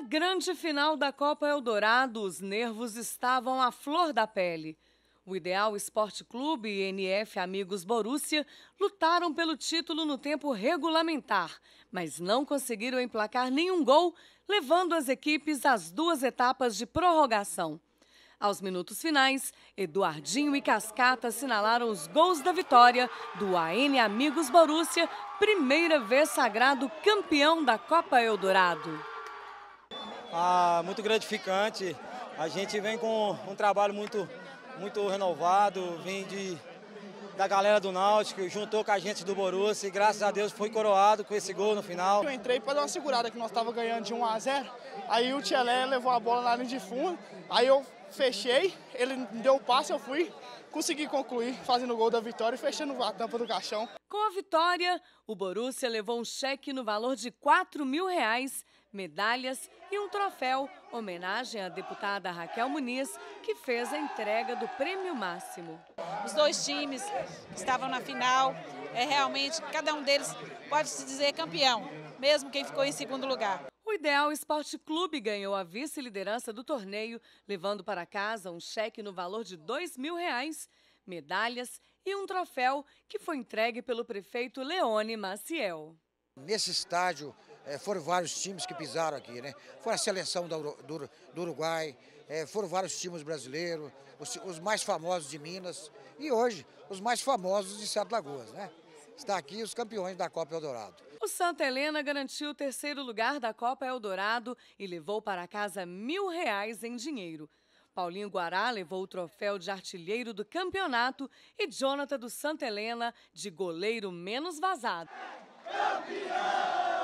Na grande final da Copa Eldorado, os nervos estavam à flor da pele. O Ideal Esporte Clube e NF Amigos Borussia lutaram pelo título no tempo regulamentar, mas não conseguiram emplacar nenhum gol, levando as equipes às duas etapas de prorrogação. Aos minutos finais, Eduardinho e Cascata assinalaram os gols da vitória do AN Amigos Borussia, primeira vez sagrado campeão da Copa Eldorado ah, muito gratificante. A gente vem com um trabalho muito, muito renovado, vem de, da galera do Náutico, juntou com a gente do Borussia e graças a Deus foi coroado com esse gol no final. Eu entrei para dar uma segurada, que nós estávamos ganhando de 1 a 0 aí o Tchelé levou a bola na linha de fundo, aí eu fechei, ele deu o passe, eu fui, consegui concluir fazendo o gol da vitória e fechando a tampa do caixão. Com a vitória, o Borussia levou um cheque no valor de 4 mil reais medalhas e um troféu, homenagem à deputada Raquel Muniz, que fez a entrega do prêmio máximo. Os dois times estavam na final, é realmente cada um deles pode se dizer campeão, mesmo quem ficou em segundo lugar. O Ideal Esporte Clube ganhou a vice-liderança do torneio, levando para casa um cheque no valor de dois mil reais, medalhas e um troféu que foi entregue pelo prefeito Leone Maciel. Nesse estádio, é, foram vários times que pisaram aqui, né? Foi a seleção do, do, do Uruguai, é, foram vários times brasileiros, os, os, mais famosos de Minas e hoje os mais famosos de Sete Lagoas, né? Está aqui os campeões da Copa Eldorado. O Santa Helena garantiu o terceiro lugar da Copa Eldorado e levou para casa mil reais em dinheiro. Paulinho Guará levou o troféu de artilheiro do campeonato e Jonathan do Santa Helena de goleiro menos vazado. Campeão!